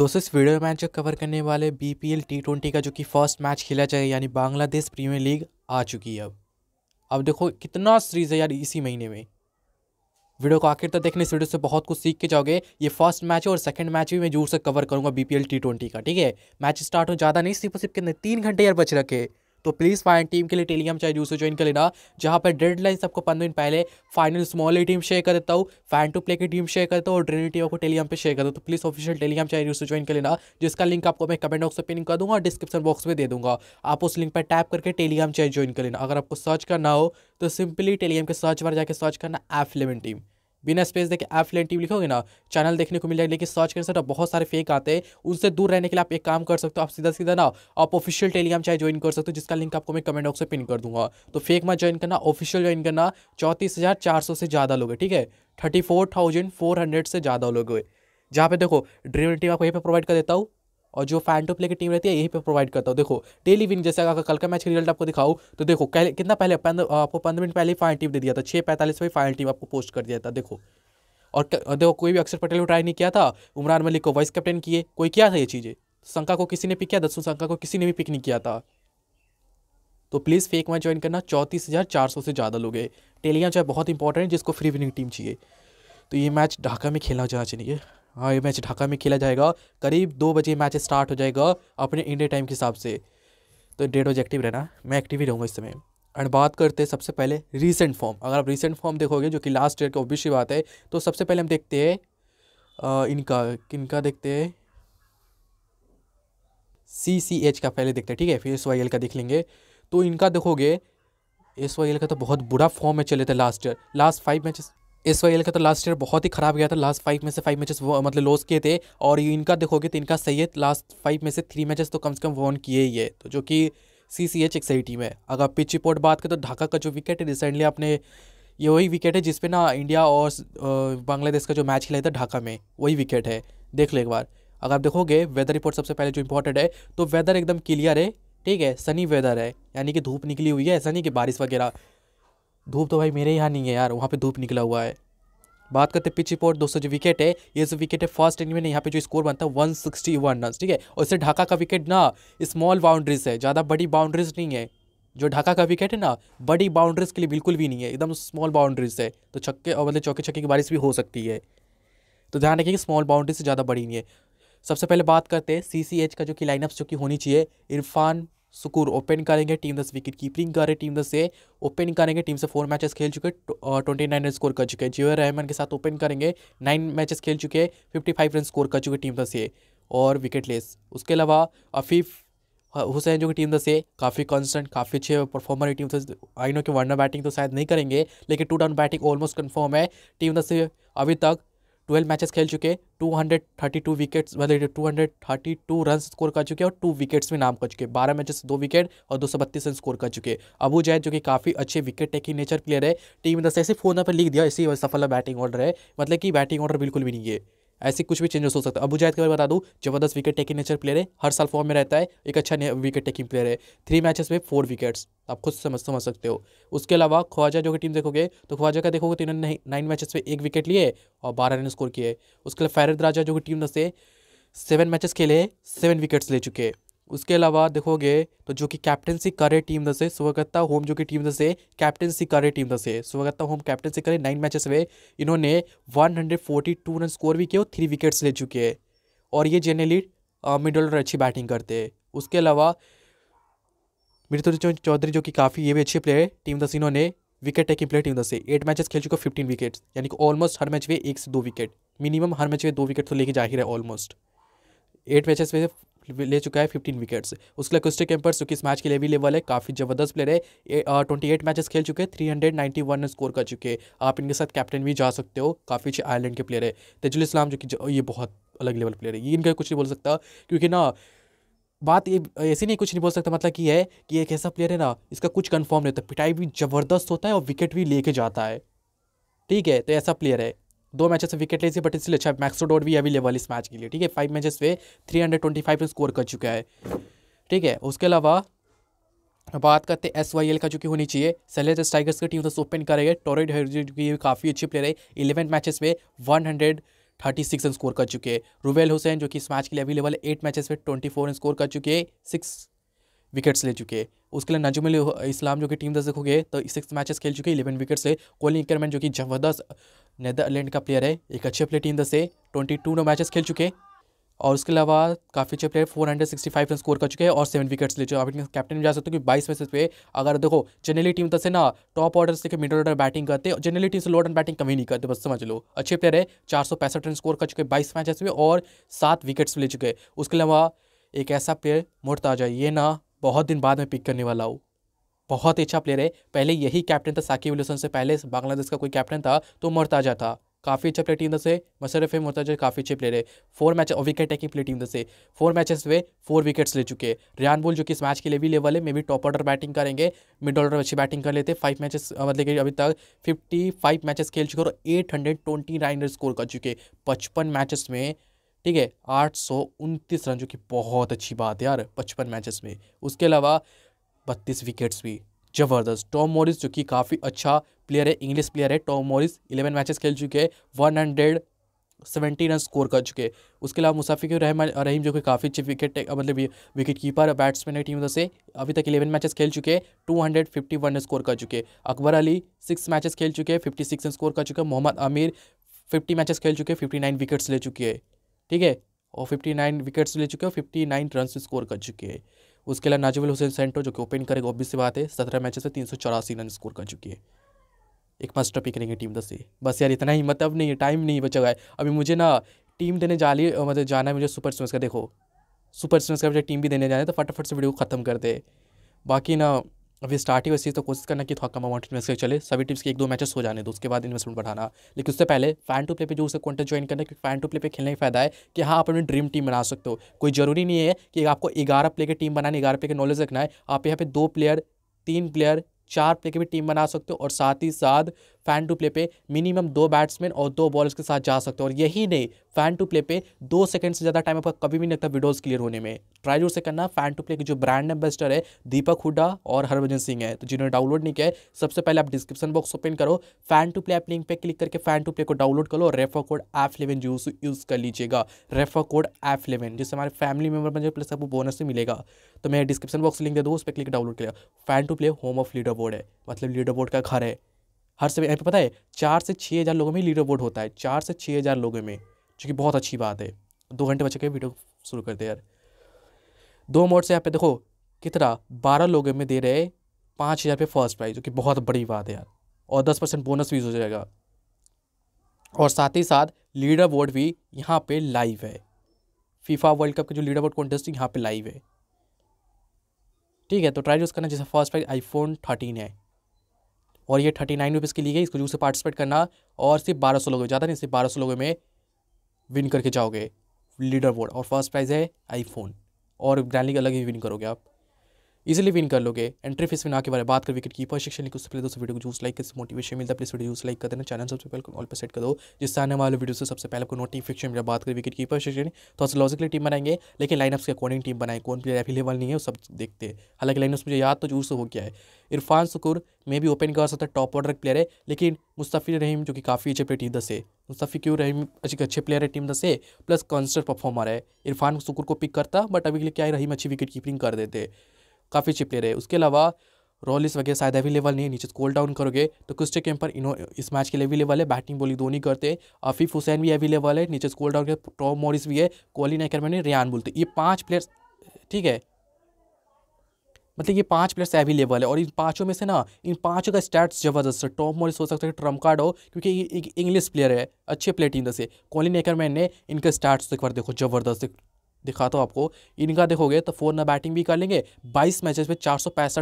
दोस्तों इस वीडियो में मैच कवर करने वाले B P L T twenty का जो कि फर्स्ट मैच खेला जाए यानी बांग्लादेश प्रीमियर लीग आ चुकी है अब अब देखो कितना सीरीज है यार इसी महीने में वीडियो को आखिर तक देखने इस वीडियो से बहुत कुछ सीख के जाओगे ये फर्स्ट मैच है और सेकंड मैच भी मैं जोर से कवर करूँगा B P L T twenty का ठीक है मैच स्टार्ट हो ज़्यादा नहीं सिर्फ सिर्फ कितने तीन घंटे यार बच रखे तो प्लीज़ फाइन टीम के लिए टेलीग्राम चाहे दूसरे ज्वाइन कर लेना जहाँ पर डेड लाइन आपको पंद्रह दिन पहले फाइनल स्मॉल टीम शेयर कर देता हूँ फैन टू प्ले की टीम शेयर करता हूँ और ड्रीम टीम को टेलीग्राम पर शेयर कर हूँ तो प्लीज़ ऑफिशियल टेलीग्राम चाहे दूसरे ज्वाइन कर लेना जिसका लिंक आपको मैं कमेंट बॉक्स में पिन कर दूँगा और डिस्क्रिप्शन बॉक्स में दे दूँगा आप उस लिंक पर टैप करके टेलीग्राम चाहे ज्वाइन कर लेना अगर आपको सर्च करना हो तो सिंपली टेलीग्राम के सर्च पर जाकर सर्च करना एफ टीम बिना स्पेस देखे टीवी लिखोगे ना चैनल देखने को मिल जाएगा लेकिन सर्च करने से ना तो बहुत सारे फेक आते हैं उनसे दूर रहने के लिए आप एक काम कर सकते हो आप सीधा सीधा ना आप ऑफिशियल टेलीग्राम चाहे ज्वाइन कर सकते हो जिसका लिंक आपको मैं कमेंट बॉक्स में पिन कर दूंगा तो फेक मत ज्वाइन करना ऑफिशियल ज्वाइन करना चौंतीस हज़ार चार सौ से ज़्यादा लोग ठीक है thirty four thousand four hundred से ज़्यादा लोग जहाँ पे देखो ड्रीम टीम आपको यहीं पे प्रोवाइड कर देता हूँ और जो फैंटो प्ले की टीम रहती है यही पे प्रोवाइड करता हूँ देखो डेली विन जैसे अगर कल का मैच रिजल्ट आपको दिखाऊँ तो देखो कितना पहले आपको पंद्रह मिनट पहले ही फाइनल टीम दे दिया था छः पैंतालीस में फाइनल टीम आपको पोस्ट कर दिया था देखो और देखो कोई भी अक्षर पटेल को ट्राई नहीं किया था उमरान मलिक को वाइस कैप्टन किए कोई किया था ये चीज़ें शंका को किसी ने पिक किया दसों शंका को किसी ने भी पिक नहीं किया था तो प्लीज़ फेक मैच ज्वाइन करना चौंतीस हज़ार चार सौ से ज़्यादा लोग हैं टेलियाँ जो है बहुत इंपॉर्टेंट है जिसको फ्री विनिंग टीम चाहिए तो ये मैच ढाका में खेला जाना चाहिए हाँ ये मैच ढाका में खेला जाएगा करीब दो बजे मैच स्टार्ट हो जाएगा अपने इंडिया टाइम के हिसाब से तो डेट वॉज एक्टिव रहना मैं एक्टिव ही रहूँगा इस समय एंड बात करते हैं सबसे पहले रीसेंट फॉर्म अगर आप रीसेंट फॉर्म देखोगे जो कि लास्ट ईयर की ओबीसी बात है तो सबसे पहले हम देखते हैं इनका किनका देखते हैं सी सी एच का पहले देखते हैं ठीक है फिर एस वाई एल का देख लेंगे तो इनका देखोगे एस वाई एल का तो बहुत बुरा फॉर्म में चले थे last year last five matches इस वाई का तो लास्ट ईयर बहुत ही खराब गया था लास्ट फाइव में से फाइव मैचेस मतलब लॉस किए थे और इनका देखोगे तो इनका सही है लास्ट फाइव में से थ्री मैचेस तो कम से कम वन किए ही है तो जो कि सी सी एच एक सही टीम है अगर पिच रिपोर्ट बात करें तो ढाका का जो विकेट है रिसेंटली आपने ये वही विकेट है जिसपे ना इंडिया और बांग्लादेश का जो मैच खेला था ढाका में वही विकेट है देख लो एक बार अगर आप देखोगे वेदर रिपोर्ट सबसे पहले जो इंपॉर्टेंट है तो वेदर एकदम क्लियर है ठीक है सनी वेदर है यानी कि धूप निकली हुई है ऐसा नहीं कि बारिश वगैरह धूप तो भाई मेरे यहाँ नहीं है यार वहाँ पे धूप निकला हुआ है बात करते पिच रिपोर्ट दोस्तों जो विकेट है ये जो विकेट है फर्स्ट इनिंग में यहाँ पे जो स्कोर बनता है वन सिक्सटी वन रन ठीक है और इससे ढाका का विकेट ना स्मॉल बाउंड्रीज है ज़्यादा बड़ी बाउंड्रीज नहीं है जो ढाका का विकेट है ना बड़ी बाउंड्रीज के लिए बिल्कुल भी नहीं है एकदम स्मॉल बाउंड्रीज है तो छक्के और मतलब चौके छक्के की बारिश भी हो सकती है तो ध्यान रखिए कि स्मॉल बाउंड्री से ज़्यादा बड़ी नहीं है सबसे पहले बात करते हैं सी का जो कि लाइनअप्स जो कि होनी चाहिए इरफान सुकूर ओपन करेंगे टीम दस विकेट कीपिंग करे टीम दस से ओपन करेंगे टीम से फोर मैचेस खेल चुके ट्वेंटी नाइन रन स्कोर कर चुके हैं जीवर रहमान के साथ ओपन करेंगे नाइन मैचेस खेल चुके हैं फिफ्टी फाइव रन स्कोर कर चुके टीम दस से और विकेट लेस उसके अलावा अफीफ हुसैन जो कि टीम दस से काफ़ी कांस्टेंट काफ़ी अच्छे परफॉर्मर है टीम दस आई नो कि वर्नर बैटिंग तो शायद नहीं करेंगे लेकिन two down batting almost confirm है टीम दस से अभी तक ट्वेल्व मैचेस खेल चुके two hundred thirty two wickets मतलब two hundred thirty two run score कर चुके और टू विकेट्स में नाम कर चुके बारह मैचेस दो विकेट और दो सौ बत्तीस रन स्कोर कर चुके अबू जैद जो कि काफ़ी अच्छे विकेट टेकिंग नेचर प्लेयर है टीम ने से तो ऐसे फोन पर लिख दिया इसी सफल बैटिंग ऑर्डर है मतलब कि बैटिंग ऑर्डर बिल्कुल भी नहीं है ऐसे कुछ भी चेंजेस हो सकता है अबू जाहिद के बारे में बता दूँ जबरदस्त विकेट टेकिंग नेचर प्लेयर है हर साल फॉर्म में रहता है एक अच्छा विकेट टेकिंग प्लेयर है थ्री मैचेस में फोर विकेट्स आप खुद समझ समझ सकते हो उसके अलावा ख्वाजा जो कि टीम देखोगे तो ख्वाजा का देखोगे तो इन्होंने नाइन मैचेस में एक विकेट लिए और बारह रन स्कोर किए उसके अलावा फैरद राजा जो कि टीम दस से सेवन मैचेस खेले सेवन विकेट्स ले चुके हैं उसके अलावा देखोगे तो जो कि कैप्टनसी करे टीम दसे स्वगत्ता होम जो कि टीम दसे कैप्टनसी करे टीम दसे स्वगत्ता होम कैप्टनसी करे नाइन मैचेस में इन्होंने 142 रन स्कोर भी किए और थ्री विकेट्स ले चुके हैं और ये जनरली मिडल ऑर्डर अच्छी बैटिंग करते हैं उसके अलावा मृत्यु चौधरी जो कि काफ़ी ये भी अच्छे प्लेयर है टीम दस इन्होंने विकेट टेकिंग प्लेयर टीम दस एट मैचेस खेल चुके फिफ्टीन विकेट्स यानी कि ऑलमोस्ट हर मैच में एक से दो विकेट मिनिमम हर मैच में दो विकेट तो लेके जा ही रहे ऑलमोस्ट एट मैचेस में ले चुका है फिफ्टीन विकेट्स उसके लिए क्रिस्टे कैंपर्स जो कि इस मैच के लिए भी लेवल है काफ़ी ज़बरदस्त प्लेयर है ट्वेंटी एट मैचेस खेल चुके हैं three hundred ninety one score कर चुके हैं आप इनके साथ कैप्टन भी जा सकते हो काफ़ी अच्छे आयरलैंड के प्लेयर है तेजुल इस्लाम जो कि ये बहुत अलग लेवल प्लेयर है ये इनका कुछ नहीं बोल सकता क्योंकि ना बात ये ऐसी नहीं कुछ नहीं बोल सकता मतलब कि है कि एक ऐसा प्लेयर है ना इसका कुछ कंफर्म नहीं होता पिटाई भी ज़बरदस्त होता है और विकेट भी लेके जाता है ठीक है तो ऐसा प्लेयर है दो मैचेस विकेट ले ली बट इसलिए अच्छा मैक्सो डॉट भी अवेलेबल इस मैच के लिए ठीक है फाइव मैचेस पे three hundred twenty five score कर चुका है ठीक है उसके अलावा बात करते हैं एस वाई एल का जो कि होनी चाहिए सलेजर्स टाइगर्स की टीम तो ओपन करेंगे टोरेड जो कि काफ़ी अच्छी प्लेयर है इलेवन मैचेस में one hundred thirty six run score कर चुके हैं रुवेल हुसैन जो कि इस मैच के लिए अवेलेबल है एट मैचेस में ट्वेंटी फोर रन स्कोर कर चुके हैं सिक्स विकेट्स ले चुके हैं उसके लिए नजमुल इस्लाम जो कि टीम दस देखोगे तो सिक्स मैचेस खेल चुके हैं इलेवन विकेट से कोहली इकरमैन जो कि जबरदस्त नैदरलैंड का प्लेयर है एक अच्छे प्लेयर टीम दस से ट्वेंटी टू नो मैचेस खेल चुके और उसके अलावा काफ़ी अच्छे प्लेयर 465 रन स्कोर कर चुके हैं और सेवन विकेट्स ले चुके आप कैप्टन में जा सकते हो कि बाईस मैसेज पे अगर देखो जनरली टीम दस से ना टॉप ऑर्डर से मिडिल ऑर्डर बैटिंग करते हैं जनरली टीम से लो एंड बैटिंग कमी नहीं करते बस समझ लो अच्छे प्लेयर है चार सौ रन स्कोर कर चुके बाईस मैचेस में और सात विकेट्स ले चुके हैं उसके अलावा एक ऐसा प्लेयर मोड़ता जाए ये ना बहुत दिन बाद मैं पिक करने वाला हूँ बहुत अच्छा प्लेयर है पहले यही कैप्टन था साकिब उलसन से पहले बांग्लादेश का कोई कैप्टन था तो मरताजा था काफ़ी अच्छा प्लेयर टीम से मशरफ मुर्ताजा काफ़ी अच्छे प्लेयर है four match wicket taking player team से फोर मैचेस में फोर विकेट्स ले चुके हैं रियान बुल जो कि इस मैच के लिए भी लेवल है मे भी टॉप ऑर्डर बैटिंग करेंगे मिड ऑर्डर अच्छी बैटिंग कर लेते फाइव मैचेस मतलब कि अभी तक फिफ्टी फाइव मैचेस खेल चुके और eight hundred twenty nine score कर चुके पचपन मैचेस में ठीक है आठ रन जो कि बहुत अच्छी बात है यार पचपन मैचेस में उसके अलावा बत्तीस विकेट्स भी जबरदस्त टॉम मॉरिस जो कि काफ़ी अच्छा प्लेयर है इंग्लिश प्लेयर है टॉम मॉरिस इलेवन मैचेस खेल चुके हैं one hundred seventy run score कर चुके हैं उसके अलावा मुसाफिक रहमान रहीम जो कि काफ़ी अच्छे विकेट मतलब विकेट कीपर बैट्समैन है टीम उधर से अभी तक इलेवन मैचेस खेल चुके हैं two hundred fifty one score कर चुके हैं अकबर अली सिक्स मैचेस खेल चुके हैं फिफ्टी सिक्स रन स्कोर कर चुके हैं मोहम्मद आमिर फिफ्टी मैचेस खेल चुके हैं फिफ्टी नाइन विकेट्स ले चुके हैं ठीक है और फिफ्टी नाइन विकेट्स ले चुके हैं फिफ्टी नाइन रन स्कोर कर चुके हैं उसके अलावा नाजिबुल हुसैन सेंटो जो कि ओपन करेगा ऑब्वियस सी बात है सत्रह मैचेस से तीन सौ चौरासी रन स्कोर कर चुकी है एक मस्ट पिक करेंगे टीम दस से बस यार इतना ही मतलब नहीं है टाइम नहीं बचा हुआ है अभी मुझे ना टीम देने जा ली मतलब जाना है मुझे सुपर स्मैश का देखो सुपर स्मैश का मुझे टीम भी देने जाना है तो फटाफट से वीडियो ख़त्म कर दे बाकी ना अभी स्टार्टिंग ही वैसे तो कोशिश करना कि थोड़ा कम अमाउंट इन्वेस्ट चले सभी टीम्स के एक दो मैचेस हो जाने दो उसके बाद इन्वेस्टमेंट बढ़ाना लेकिन उससे पहले फैन टू प्ले पे जो उसे कॉन्टेंट ज्वाइन करना क्योंकि फैन टू प्ले पे खेलने का फायदा है कि हाँ आप अपनी ड्रीम टीम बना सकते हो कोई जरूरी नहीं है कि आपको ग्यारह प्ले की टीम बनाने ग्यारह प्ले के नॉलेज रखना है आप यहाँ पे दो प्लेयर तीन प्लेयर चार प्ले की भी टीम बना सकते हो और साथ ही साथ फैन टू प्ले पे मिनिमम दो बैट्समैन और दो बॉलर्स के साथ जा सकते हो और यही नहीं फैन टू प्ले पे दो सेकंड से ज़्यादा टाइम आपका कभी भी नहीं लगता वीडियोस क्लियर होने में ट्राई जोर से करना फैन टू प्ले के जो ब्रांड एम्बेसडर है दीपक हुडा और हरभजन सिंह है तो जिन्होंने डाउनलोड नहीं किया है सबसे पहले आप डिस्क्रिप्शन बॉक्स ओपन करो fan two play app link पे क्लिक करके फैन टू प्ले को डाउनलोड करो और refer code F eleven use use कर लीजिएगा रेफर कोड एफ इलेवन जिससे हमारे फैमिली मेम्बर बन जाए प्लस आपको बोनस भी मिलेगा तो मैं डिस्क्रिप्शन बॉक्स लिंक दे दूँ उस पर क्लिक डाउनलोड किया fan two play home of leaderboard है मतलब लीडर बोर्ड का घर है हर समय यहाँ पे पता है चार से छः हज़ार लोगों में लीडर बोर्ड होता है चार से छः हज़ार लोगों में जो कि बहुत अच्छी बात है दो घंटे बचे के वीडियो शुरू कर दे यार दो मोड से यहाँ पे देखो कितना बारह लोगों में दे रहे पाँच हज़ार पे फर्स्ट प्राइज़ जो कि बहुत बड़ी बात है यार और दस परसेंट बोनस भी हो जाएगा और साथ ही साथ लीडर बोर्ड भी यहाँ पे लाइव है फीफा वर्ल्ड कप के जो लीडर बोर्ड कॉन्टेस्ट यहाँ पे लाइव है ठीक है तो ट्राई यूज़ करना जैसे फर्स्ट प्राइज आईफोन थर्टीन है और ये थर्टी नाइन रुपीज़ की ली गई इसको जो से पार्टिसिपेट करना और सिर्फ बारह सौ लोगों ज़्यादा नहीं सिर्फ बारह सौ लोगों में विन करके जाओगे लीडर बोर्ड और फर्स्ट प्राइज़ है आईफोन और ग्रैंडली अलग ही विन करोगे आप इजिली विन कर लोगे एंट्री फीस में आके बारे बात कर विकेट कीपर शिक्षण की उससे पहले दोस्तों वीडियो को जूस लाइक किसी मोटिवेशन मिलता है प्लीज वीडियो जूस लाइक कर देना चैनल सबसे पहले ऑल पर सेट कर दो जिससे आने वाले वीडियो से सबसे पहले आपको नोटिफिकेशन मिला बात कर विकेट कीपर शिक्षण तो उससे लॉजिकली टीम बनाएंगे लेकिन लाइनअप्स के अकॉर्डिंग टीम बनाए कौन प्लेयर अवेलेबल नहीं है सब देखते हालांकि लाइनअप्स मुझे याद तो जूस हो गया है इरफान सुकुर मे भी ओपन कर सकता है टॉप ऑर्डर प्लेयर है लेकिन मुस्तफ़ी रहीम जो कि काफ़ी अच्छे प्लेयर टीम दस है मुस्तफ़ी क्यू रहीम अच्छे प्लेयर है टीम दस है प्लस कॉन्स्टेंट परफॉर्मर है इरफान सुकूर को पिक करता बट अभी के लिए क्या रहीम अच्छी विकेट कीपिंग कर देते काफ़ी चिप ले रहे उसके अलावा रॉलिस वगैरह शायद अवेलेबल नहीं है नीचे कोल डाउन करोगे तो कुछ टेम पर इन्हों इस मैच के लिए अवेलेबल है बैटिंग दो दोनों करते आफिफ हुसैन भी अवेलेबल है नीचे कोल डाउन के टॉम मॉरिस भी है कोहली नाइकर मैंने रियान बोलते ये पाँच प्लेयर्स ठीक है मतलब ये पांच प्लेयर्स अवेलेबल है और इन पाँचों में से ना इन पाँचों का स्टैट्स जबरदस्त है टॉप मॉरिस हो सकता है ट्रम्प कार्ड हो क्योंकि ये एक इंग्लिश प्लेयर है अच्छे प्लेयर टीम से कॉलिन एकरमैन ने इनका स्टैट्स तो एक बार देखो जबरदस्त दिखाता हूँ आपको इनका देखोगे तो फोर ना बैटिंग भी कर लेंगे 22 मैचेस में चार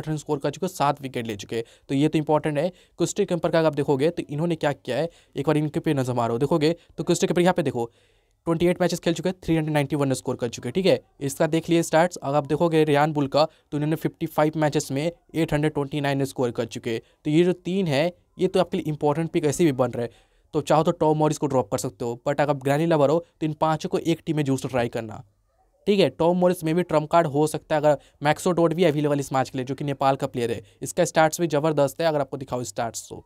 रन स्कोर कर चुके सात विकेट ले चुके तो ये तो इंपॉर्टेंट है कुस्टी कैंपर का आप देखोगे तो इन्होंने क्या किया है एक बार इनके पे नजर मारो देखोगे तो कुस्टी कैंपर यहाँ पे देखो 28 मैचेस खेल चुके हैं three hundred ninety one score कर चुके हैं ठीक है इसका देख लिए स्टार्ट अगर आप देखोगे रियान बुल का तो इन्होंने 55 मैचेस में 829 स्कोर कर चुके हैं तो ये जो तीन है ये तो आपके लिए इंपॉर्टेंट पिक ऐसे भी बन रहे तो चाहो तो टॉम मॉरिस को ड्रॉप कर सकते हो बट अगर आप ग्रैनी लवर हो तो इन पाँचों को एक टीम में जूस ट्राई करना ठीक है टॉम मोरिस में भी ट्रम्प कार्ड हो सकता है अगर मैक्सो डोट भी अवेलेबल इस मैच के लिए जो कि नेपाल का प्लेयर है इसका स्टार्ट्स भी जबरदस्त है अगर आपको दिखाओ स्टार्ट्स तो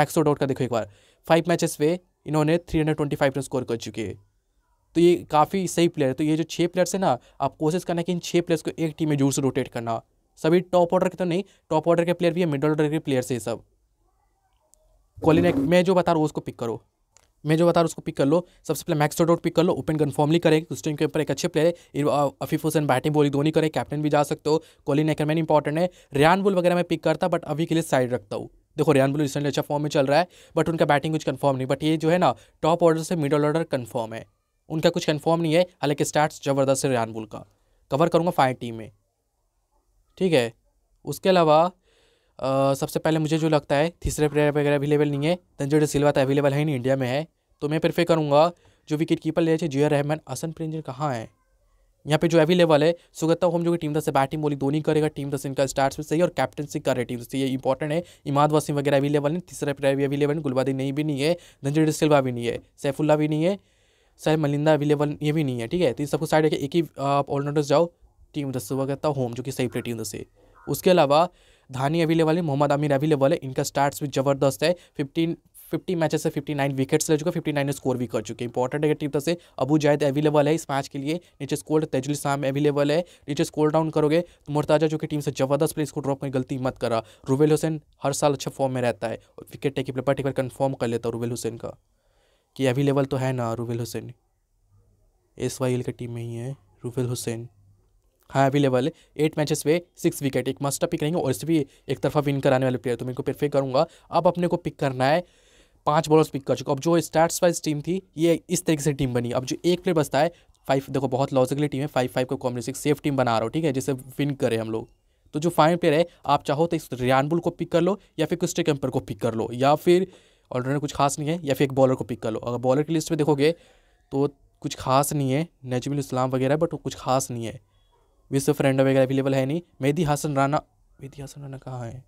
मैक्सो डोट का देखो एक बार फाइव मैचेस पे इन्होंने three hundred twenty five run score कर चुके हैं तो ये काफ़ी सही प्लेयर है तो ये जो छः प्लेयर्स है ना आप कोशिश करना कि इन छः प्लेयर्स को एक टीम में जोर से रोटेट करना सभी टॉप ऑर्डर के तो नहीं टॉप ऑर्डर के प्लेयर भी है मिडल ऑर्डर के प्लेयर्स है सब कॉलिन मैं जो बता रहा हूँ उसको पिक करो मैं जो बता रहा हूँ उसको पिक कर लो सबसे पहले मैक्स डॉट पिक कर लो ओपन कन्फर्मली करें उस टीम के ऊपर एक अच्छे प्लेयर है अफीफ हुसैन बैटिंग बोली दोनों करें कैप्टन भी जा सकते हो नेकर मैन इंपॉर्टेंट है रियान बुल वगैरह मैं पिक करता बट अभी के लिए साइड रखता हूँ देखो रियान बुल रिसेंटली अच्छा फॉर्म में चल रहा है बट उनका बैटिंग कुछ कन्फर्म नहीं बट ये जो है ना टॉप ऑर्डर से मिडल ऑर्डर कन्फर्म है उनका कुछ कन्फर्म नहीं है हालांकि स्टार्ट जबरदस्त है रियान बुल का कवर करूँगा फाइव टीम में ठीक है उसके अलावा सबसे पहले मुझे जो लगता है तीसरे प्लेयर वगैरह अवेलेबल नहीं है तंजोड सिल्वा तो अवेलेबल है नहीं इंडिया में है तो मैं प्रेफर करूँगा जो विकेट कीपर ले थे जिया रहमान असन प्रेंजर कहाँ हैं यहाँ पे जो अवेलेबल है सुगत्ता होम जो कि टीम दस से बैटिंग बोली दोनों करेगा टीम दस इनका स्टार्ट भी सही और कैप्टनसी कर रहे टीम दस ये इंपॉर्टेंट है इमाद वसीम वगैरह अवेलेबल है तीसरा प्लेयर भी अवेलेबल है गुलबादी नहीं भी नहीं है धनजीर सिल्वा भी नहीं है सैफुल्ला भी नहीं है सैफ मलिंदा अवेलेबल ये भी नहीं है ठीक है तो सबको साइड एक ही आप ऑलराउंडर्स जाओ टीम दस सुगत्ता होम जो कि सही प्ले टीम दस से उसके अलावा धानी अवेलेबल है मोहम्मद आमिर अवेलेबल है इनका स्टार्ट भी ज़बरदस्त है फिफ्टीन फिफ्टी मैचेस से फिफ्टी नाइन विकेट्स ले चुका फिफ्टी नाइन स्कोर भी कर चुके हैं इंपॉर्टेंट है टीम टीम से अबू जायद अवेलेबल है इस मैच के लिए नीचे स्कोर तेजुल शाम अवेलेबल है नीचे स्कोर डाउन करोगे तो मुर्ताजा जो कि टीम से जबरदस्त प्लेस को ड्रॉप करने गलती मत करा रुबेल हुसैन हर साल अच्छा फॉर्म में रहता है विकेट टेकिंग पर एक बार कन्फर्म कर लेता हूँ रुबेल हुसैन का कि अवेलेबल तो है ना Rubel Hossain S Y L की टीम में ही है रुबेल हुसैन हाँ अवेलेबल एट मैचेस पे सिक्स विकेट एक मस्टर पिक रहेंगे और इससे भी एक तरफा विन कराने वाले प्लेयर तो मैं इनको प्रेफर करूँगा अब अपने को पिक करना है पांच बॉलर्स पिक कर चुका अब जो स्टार्ट वाइज टीम थी ये इस तरीके से टीम बनी अब जो एक प्लेयर बचता है फाइव देखो बहुत लॉजिकली टीम है फाइव फाइव को कॉम्बिनेशन सेफ टीम बना रहा हो ठीक है जिसे विन करें हम लोग तो जो फाइनल प्लेयर है आप चाहो तो इस रियानबुल को पिक कर लो या फिर क्रिस्टे कैंपर को पिक कर लो या फिर ऑलराउंडर कुछ खास नहीं है या फिर एक बॉलर को पिक कर लो अगर बॉलर की लिस्ट में देखोगे तो कुछ खास नहीं है नजमिल इस्लाम वगैरह बट कुछ खास नहीं है विश्व फ्रेंड वगैरह अवेलेबल है नहीं मेहदी हसन राना मेहदी हसन राना कहाँ है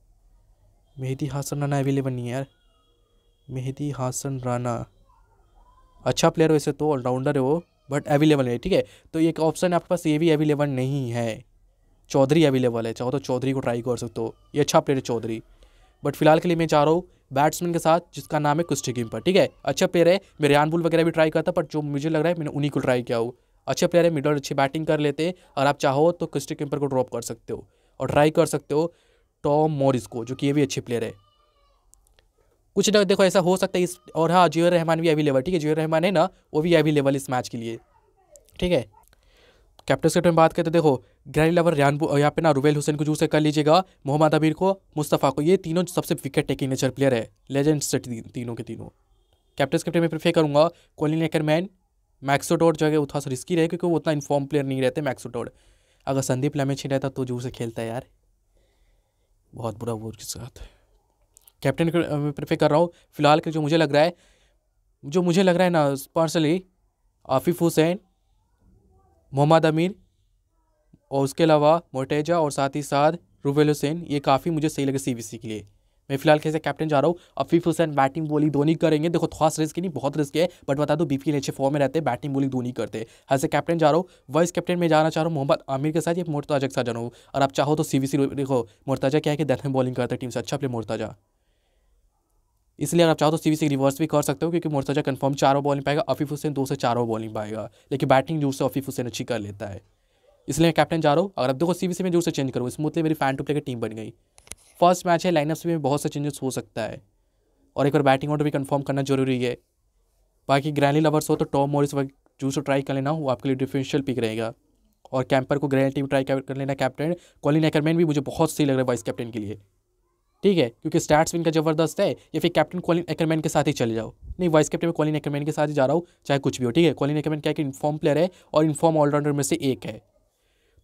मेहदी हसन राना अवेलेबल नहीं है यार मेहदी हासन राना अच्छा प्लेयर वैसे तो ऑलराउंडर है वो बट अवेलेबल है ठीक है तो एक ऑप्शन है आपके पास ये भी अवेलेबल नहीं है चौधरी अवेलेबल है चाहो तो चौधरी को ट्राई कर सकते हो ये अच्छा प्लेयर है चौधरी बट फिलहाल के लिए मैं चाह रहा हूँ बैट्समैन के साथ जिसका नाम है गेम पर ठीक है अच्छा प्लेयर है मैं रियान बुल वगैरह भी ट्राई करता बट जो मुझे लग रहा है मैंने उन्हीं को ट्राई किया हो अच्छे प्लेयर है मिडल अच्छी बैटिंग कर लेते हैं और आप चाहो तो कुस्टी गिम्पर को ड्रॉप कर सकते हो और ट्राई कर सकते हो टॉम मॉरिस को जो कि ये भी अच्छे प्लेयर है कुछ ना देखो ऐसा हो सकता है इस और हाँ जियर रहमान भी अवेलेबल ठीक है जोहर रहमान है ना वो भी अवेलेबल इस मैच के लिए ठीक है कैप्टन सेट में बात करते देखो ग्रैंड लवर रियानबू यहाँ पे ना रुवेल हुसैन को जूस कर लीजिएगा मोहम्मद अबीर को मुस्तफ़ा को ये तीनों सबसे विकेट टेकिंग नेचर प्लेयर है लेजेंड से तीनों के तीनों कैप्टन कैप्टन में प्रेफर करूँगा कोलिन एकरमैन मैक्सोडोड जो है वो थोड़ा सा रिस्की रहे क्योंकि वो उतना इन्फॉर्म प्लेयर नहीं रहते मैक्सोडोड अगर संदीप लमेच ही रहता तो जू से खेलता है यार बहुत बुरा वो उसके साथ कैप्टन प्रेफर कर रहा हूँ फिलहाल के जो मुझे लग रहा है जो मुझे लग रहा है ना पर्सनली आफिफ हुसैन मोहम्मद अमीर और उसके अलावा मोटेजा और साथ ही साथ रुबेल हुसैन ये काफ़ी मुझे सही लगे सीबीसी के लिए मैं फिलहाल कैसे कैप्टन जा रहा हूँ अफीफ हुसैन बैटिंग बोली धोनी करेंगे देखो थोड़ा तो रिस्क नहीं बहुत रिस्क है बट बता दो बीपी अच्छे फॉर्म में रहते हैं बैटिंग बोली धोनी करते हैं ऐसे कैप्टन जा रहा हूँ वाइस कैप्टन में जाना चाह रहा हूँ मोहम्मद आमिर के साथ या मोर्ताजा के साथ जाना हूँ और आप चाहो तो सी देखो मोर्ताजा क्या है कि में बॉलिंग करते टीम से अच्छा प्ले मोर्ताजा इसलिए अगर आप चाहो तो सीवी से रिवर्स भी कर सकते हो क्योंकि मुर्तजा कन्फर्म चारों बॉलिंग पाएगा अफीफ हुसैन दो से चारों बॉलिंग पाएगा लेकिन बैटिंग जोर से अफीफ हुसैन अच्छी कर लेता है इसलिए कैप्टन जा रहा हूँ अगर अब देखो सी में मैं जोर से चेंज करूँ स्मूथली मेरी फैन टू प्ले की टीम बन गई फर्स्ट मैच है लाइनअप में बहुत से चेंजेस हो सकता है और एक बार बैटिंग ऑर्डर भी कन्फर्म करना जरूरी है बाकी ग्रैंडली लवर्स हो तो टॉम मॉरिस से ट्राई कर लेना वो आपके लिए डिफरेंशियल पिक रहेगा और कैंपर को ग्रैंड टीम ट्राई कर लेना कैप्टन कॉलिन एकरमैन भी मुझे बहुत सही लग रहा है वाइस कैप्टन के लिए ठीक है क्योंकि स्टार्ट स्पिन का जबरदस्त है या फिर कैप्टन कॉलिन एकरमैन के साथ ही चले जाओ नहीं वाइस कैप्टन में कॉलिन एकरमैन के साथ ही जा रहा हूँ चाहे कुछ भी हो ठीक है कॉलिन एकरमैन क्या कि इनफॉर्म प्लेयर है और इनफॉर्म ऑलराउंडर में से एक है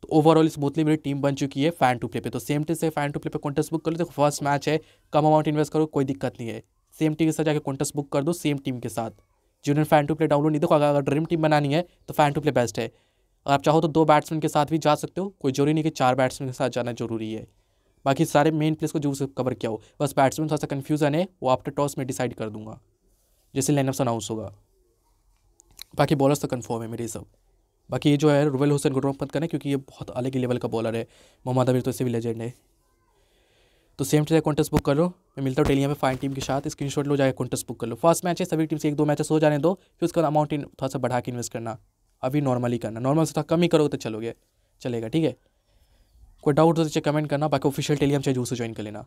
तो ओवरऑल इस स्मूथली मेरी टीम बन चुकी है फैन टू प्ले पे तो सेम टी से फैन टू प्ले पे कॉन्टेस्ट बुक कर लो तो फर्स्ट मैच है कम अमाउंट इन्वेस्ट करो कोई दिक्कत नहीं है सेम टीम के साथ जाकर कॉन्टेस्ट बुक कर दो सेम टीम के साथ junior fan two play download नहीं देखो अगर अगर ड्रीम टीम बनानी है तो फैन टू प्ले बेस्ट है अगर आप चाहो तो दो बैट्समैन के साथ भी जा सकते हो कोई जरूरी नहीं कि चार बैट्समैन के साथ जाना जरूरी है बाकी सारे मेन प्लेस को जो कवर किया हो बस बैट्समैन थोड़ा सा कन्फ्यूज़न है वो आफ्टर टॉस में डिसाइड कर दूंगा जैसे लाइनअप अनाउंस होगा बाकी बॉलर्स तो कन्फर्म है मेरे सब बाकी ये जो है रुबेल हुसैन को ड्रॉप मत करना क्योंकि ये बहुत अलग ही लेवल का बॉलर है मोहम्मद अमीर तो इससे भी लेजेंड है तो सेम टाइम कॉन्टेस्ट बुक कर लो मैं मिलता हूँ यहाँ में फाइन टीम के साथ स्क्रीन शॉट लो जाए कॉन्टेस्ट बुक कर लो फर्स्ट मैच है सभी टीम से एक दो मैचेस हो जाने दो फिर उसका अमाउंट थोड़ा सा बढ़ा के इन्वेस्ट करना अभी नॉर्मली करना नॉर्मल से थोड़ा कम ही करोगे तो चलोगे चलेगा ठीक है कोई डाउट हो तो कमेंट करना बाकी ऑफिशियल टेलीग्राम जो से ज्वाइन कर लेना